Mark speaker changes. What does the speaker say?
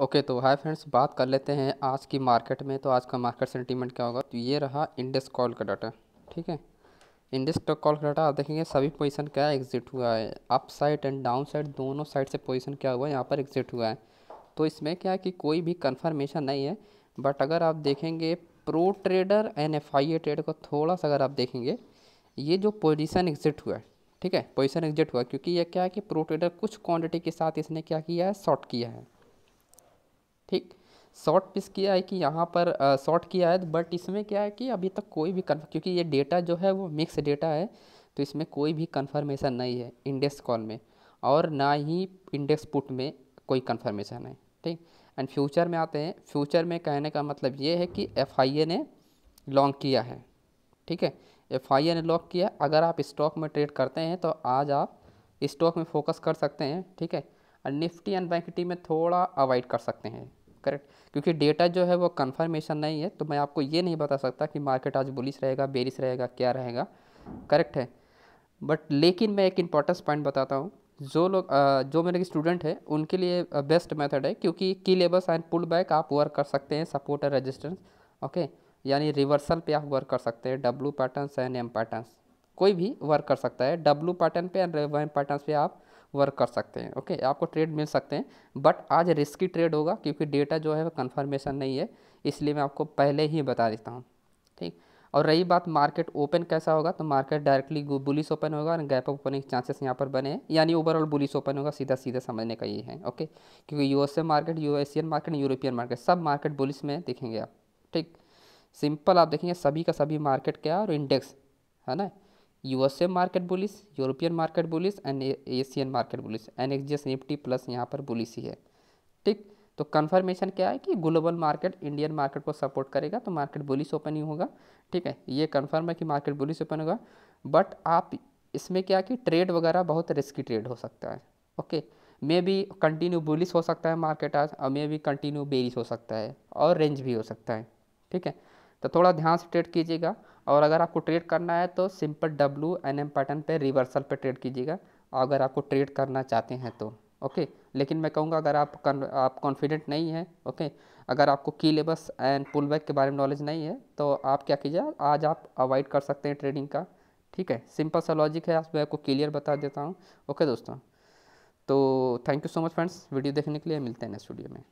Speaker 1: okay okay, तो hi friends बात कर लेते हैं आज की मार्केट में तो आज का मार्केट सेंटीमेंट क्या होगा तो ये रहा इंडेक्स कॉल का डाटा ठीक है इंडेक्स कॉल का डाटा आप देखेंगे सभी पोजीशन क्या एग्जिट हुआ है up side and down side दोनों साइड से पोजीशन क्या हुआ है यहाँ पर एग्जिट हुआ है तो इसमें क्या है कि कोई भी कन्फर्मेशन नहीं है बट अगर आप देखेंगे pro trader and F I A trade को थोड़ा सा अगर आप देखेंगे ये जो पोजिशन एग्जिट हुआ है ठीक है पोजिशन एग्जिट हुआ क्योंकि यह क्या है कि प्रो ट्रेडर कुछ क्वान्टिटी के साथ इसने क्या किया है शॉर्ट किया है ठीक शॉर्ट पिस किया है कि यहाँ पर शॉर्ट किया है बट इसमें क्या है कि अभी तक कोई भी कन्फर्म क्योंकि ये डेटा जो है वो मिक्स डेटा है तो इसमें कोई भी कन्फर्मेशन नहीं है इंडेक्स कॉल में और ना ही इंडेक्स पुट में कोई कन्फर्मेशन है ठीक एंड फ्यूचर में आते हैं फ्यूचर में कहने का मतलब ये है कि एफ ने लॉन्ग किया है ठीक है एफ ने लॉन्ग किया अगर आप स्टॉक में ट्रेड करते हैं तो आज आप स्टॉक में फोकस कर सकते हैं ठीक है और निफ्टी एंड बैंक में थोड़ा अवॉइड कर सकते हैं करेक्ट क्योंकि डेटा जो है वो कन्फर्मेशन नहीं है तो मैं आपको ये नहीं बता सकता कि मार्केट आज बुलिस रहेगा बेरिस रहेगा क्या रहेगा करेक्ट है बट लेकिन मैं एक इंपॉर्टेंस पॉइंट बताता हूँ जो लोग जो मेरे स्टूडेंट हैं उनके लिए बेस्ट मेथड है क्योंकि key levels and pull back आप वर्क कर सकते हैं सपोर्ट एंड रजिस्टेंस ओके यानी रिवर्सल पे आप वर्क कर सकते हैं W patterns and M patterns कोई भी वर्क कर सकता है डब्लू पैटर्न पे एंड एम पैटर्न्स पे आप वर्क कर सकते हैं ओके आपको ट्रेड मिल सकते हैं बट आज रिस्की ट्रेड होगा क्योंकि डेटा जो है वो कन्फर्मेशन नहीं है इसलिए मैं आपको पहले ही बता देता हूँ ठीक और रही बात मार्केट ओपन कैसा होगा तो मार्केट डायरेक्टली बुलिस ओपन होगा और गैप ओपन के चांसेस यहाँ पर बने हैं यानी ओवरऑल बुलिस ओपन होगा सीधा सीधा समझने का ये है ओके क्योंकि USA market Asian market European market सब मार्केट बुलिस में दिखेंगे आप ठीक सिंपल आप देखेंगे सभी का सभी मार्केट क्या है और इंडेक्स है ना USA market bullish European market bullish and Asian market bullish N X Nifty plus यहाँ पर बुलिस ही है ठीक तो कन्फर्मेशन क्या है कि ग्लोबल मार्केट इंडियन मार्केट को सपोर्ट करेगा तो मार्केट बुलिस ओपन ही होगा ठीक है ये कन्फर्म है कि मार्केट बुलिस ओपन होगा बट आप इसमें क्या कि ट्रेड वगैरह बहुत रिस्की ट्रेड हो सकता है okay maybe continue bullish हो सकता है मार्केट आज और मे बी कंटिन्यू बेरिस हो सकता है और रेंज भी हो सकता है ठीक है तो थोड़ा ध्यान से ट्रेड कीजिएगा और अगर आपको ट्रेड करना है तो simple W and M pattern पर रिवर्सल पर ट्रेड कीजिएगा अगर आपको ट्रेड करना चाहते हैं तो ओके लेकिन मैं कहूँगा अगर आप कन, आप कॉन्फिडेंट नहीं हैं ओके अगर आपको की लेबस एंड पुल बैक के बारे में नॉलेज नहीं है तो आप क्या कीजिए आज आप अवॉइड कर सकते हैं ट्रेडिंग का ठीक है सिंपल सा लॉजिक है मैं आपको क्लियर बता देता हूँ ओके दोस्तों तो thank you so much friends video देखने के लिए मिलते हैं नेक्स्ट वीडियो में